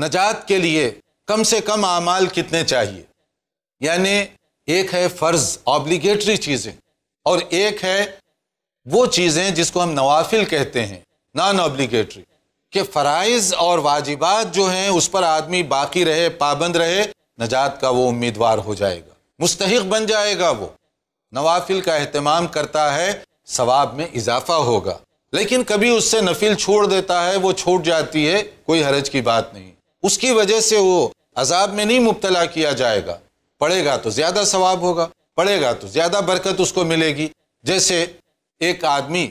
नजात के लिए कम से कम आमाल कितने चाहिए यानि एक है फ़र्ज़ ऑब्लिगेटरी चीज़ें और एक है वो चीज़ें जिसको हम नवाफिल कहते हैं नॉन ऑब्लिगेटरी कि फ़राइज़ और वाजिबात जो हैं उस पर आदमी बाकी रहे पाबंद रहे नजात का वो उम्मीदवार हो जाएगा मुस्तक बन जाएगा वो नवाफिल का अहतमाम करता है सवाब में इजाफा होगा लेकिन कभी उससे नफिल छोड़ देता है वो छूट जाती है कोई हरज की बात नहीं उसकी वजह से वो अजाब में नहीं मुबतला किया जाएगा पढ़ेगा तो ज़्यादा सवाब होगा पढ़ेगा तो ज़्यादा बरकत उसको मिलेगी जैसे एक आदमी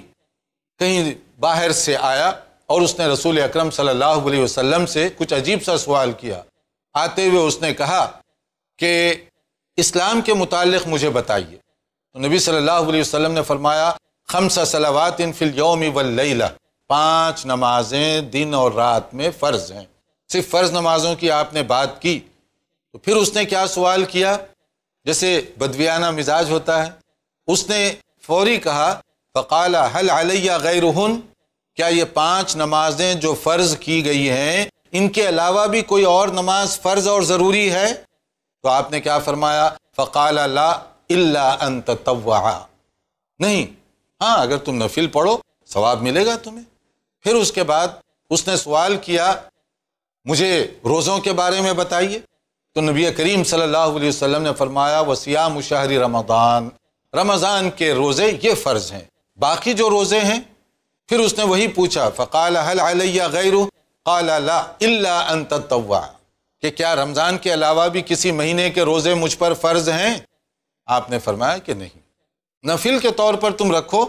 कहीं बाहर से आया और उसने रसूल अक्रम सम से कुछ अजीब सा सवाल किया आते हुए उसने कहा कि इस्लाम के मुतालिक मुझे बताइए तो नबी सल्लल्लाहु अलैहि वसल्लम ने फरमाया खमसा सलावात इन फिल योम वल्लैला पांच नमाजें दिन और रात में फ़र्ज हैं सिर्फ फ़र्ज़ नमाज़ों की आपने बात की तो फिर उसने क्या सवाल किया जैसे बदवियाना मिजाज होता है उसने फौरी कहा फ़काला हल अलैया गैरहन क्या ये पांच नमाजें जो फ़र्ज़ की गई हैं इनके अलावा भी कोई और नमाज फ़र्ज़ और ज़रूरी है तो आपने क्या फरमाया फ़काला ला इल्ला अंत नहीं हाँ अगर तुम नफिल पढ़ो सवाब मिलेगा तुम्हें फिर उसके बाद उसने सवाल किया मुझे रोज़ों के बारे में बताइए तो नबी करीम सल्लल्लाहु अलैहि वसल्लम ने फरमाया वसिया मुशाहरी रमदान रमज़ान के रोज़े ये फ़र्ज़ हैं बाकी जो रोज़े हैं फिर उसने वही पूछा फ़काल हलिया गैर तवा कि क्या रमज़ान के अलावा भी किसी महीने के रोज़े मुझ पर फ़र्ज़ हैं आपने फरमाया कि नहीं नफिल के तौर पर तुम रखो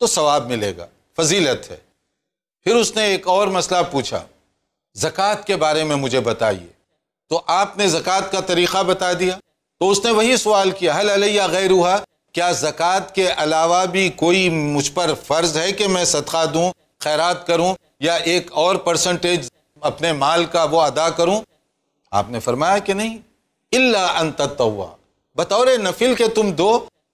तो सवाब मिलेगा फजीलत है फिर उसने एक और मसला पूछा ज़क़़त के बारे में मुझे बताइए तो आपने ज़क़़त का तरीक़ा बता दिया तो उसने वही सवाल किया हल अलैया गैर हुआ क्या ज़क़़त के अलावा भी कोई मुझ पर फ़र्ज़ है कि मैं सदका दूँ खैरात करूँ या एक और परसेंटेज अपने माल का वो अदा करूँ आपने फरमाया कि नहीं इल्ला अनतवा बतौर नफिल के तुम दो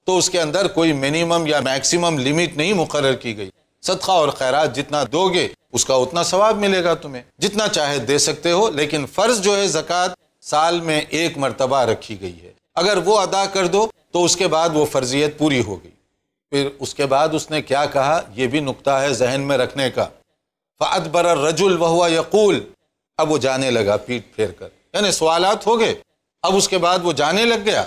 तो उसके अंदर कोई मिनिमम या मैक्सिमम लिमिट नहीं मुकर की गई सदका और खैरात जितना दोगे उसका उतना सवाब मिलेगा तुम्हें जितना चाहे दे सकते हो लेकिन फर्ज जो है जक़ात साल में एक मरतबा रखी गई है अगर वो अदा कर दो तो उसके बाद वो फर्जियत पूरी हो गई फिर उसके बाद उसने क्या कहा यह भी नुकता है जहन में रखने का फ़ात बर रजुल वहुआ यकूल अब वो जाने लगा पीठ फेर कर यानी सवालत हो गए अब उसके बाद वो जाने लग गया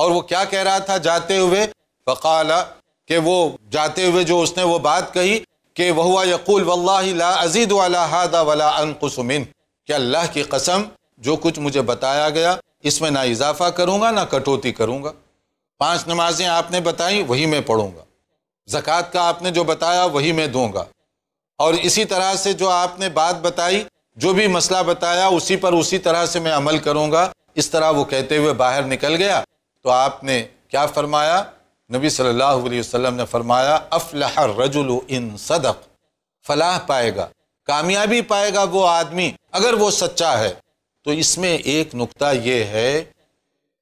और वो क्या कह रहा था जाते हुए फ़काला कि वो जाते हुए जो उसने वो बात कही कि वहुआ यकूल वल्ला अजीद वाला हादा वाला अनकुसमिन कि अल्लाह की कसम जो कुछ मुझे बताया गया इसमें ना इजाफा करूँगा ना कटौती करूँगा पाँच नमाजें आपने बताई वही मैं पढ़ूँगा ज़क़़त का आपने जो बताया वही मैं दूँगा और इसी तरह से जो आपने बात बताई जो भी मसला बताया उसी पर उसी तरह से मैं अमल करूँगा इस तरह वो कहते हुए बाहर निकल गया तो आपने क्या फरमाया नबी सल्लल्लाहु अलैहि वसल्लम ने फरमाया अफलाह रजुल इन सदक फलाह पाएगा कामयाबी पाएगा वो आदमी अगर वो सच्चा है तो इसमें एक नुक्ता ये है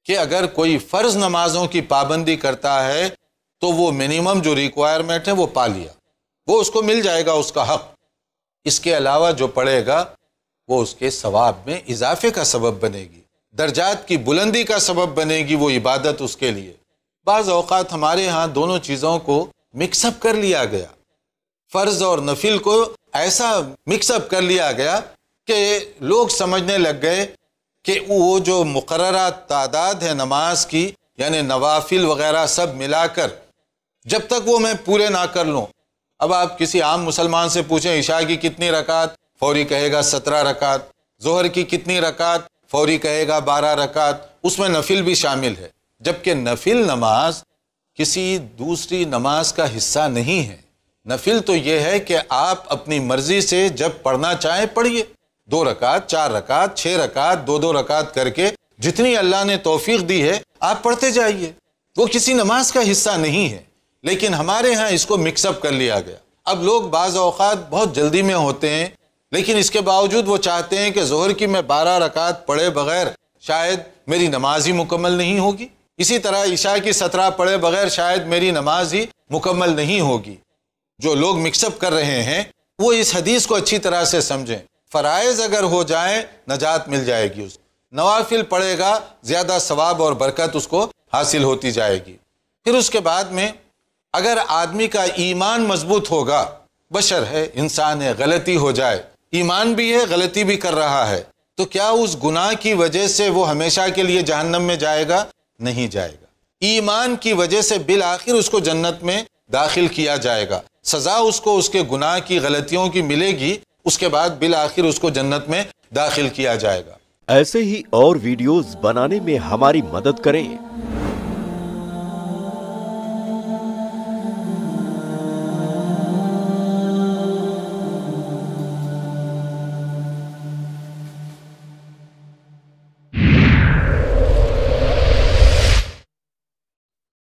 कि अगर कोई फ़र्ज़ नमाज़ों की पाबंदी करता है तो वो मिनिमम जो रिक्वायरमेंट है वो पा लिया वो उसको मिल जाएगा उसका हक इसके अलावा जो पढ़ेगा वो उसके सवाब में इजाफे का सबब बनेगी दर्जात की बुलंदी का सबब बनेगी वो इबादत उसके लिए बाज़ अवकात हमारे यहाँ दोनों चीज़ों को मिक्सअप कर लिया गया फ़र्ज़ और नफिल को ऐसा मिक्सअप कर लिया गया कि लोग समझने लग गए कि वो जो मुकर तादाद है नमाज की यानि नवाफिल वगैरह सब मिलाकर जब तक वो मैं पूरे ना कर लूँ अब आप किसी आम मुसलमान से पूछें ईशा की कितनी रकात फौरी कहेगा सत्रह रकात जहर की कितनी रकात फौरी कहेगा बारह रकात उसमें नफिल भी शामिल है जबकि नफिल नमाज किसी दूसरी नमाज का हिस्सा नहीं है नफिल तो यह है कि आप अपनी मर्जी से जब पढ़ना चाहें पढ़िए दो रकात चार रकात छः रकात दो दो रकात करके जितनी अल्लाह ने तोफीक दी है आप पढ़ते जाइए वो किसी नमाज का हिस्सा नहीं है लेकिन हमारे यहाँ इसको मिक्सअप कर लिया गया अब लोग बाज़ अवकात बहुत जल्दी में होते हैं लेकिन इसके बावजूद वो चाहते हैं कि जहर की मैं बारह रकात पढ़े बगैर शायद मेरी नमाज ही मुकम्मल नहीं होगी इसी तरह ईशा की सत्रह पढ़े बगैर शायद मेरी नमाज ही मुकम्मल नहीं होगी जो लोग मिक्सअप कर रहे हैं वो इस हदीस को अच्छी तरह से समझें फ़रज़ अगर हो जाए नजात मिल जाएगी उसको नवाफिल पढ़ेगा ज़्यादा सवाब और बरकत उसको हासिल होती जाएगी फिर उसके बाद में अगर आदमी का ईमान मजबूत होगा बशर है इंसान है गलती हो जाए ईमान भी है गलती भी कर रहा है तो क्या उस गुनाह की वजह से वो हमेशा के लिए जहन्नम में जाएगा नहीं जाएगा ईमान की वजह से बिल आखिर उसको जन्नत में दाखिल किया जाएगा सजा उसको उसके गुनाह की गलतियों की मिलेगी उसके बाद बिल आखिर उसको जन्नत में दाखिल किया जाएगा ऐसे ही और वीडियोस बनाने में हमारी मदद करें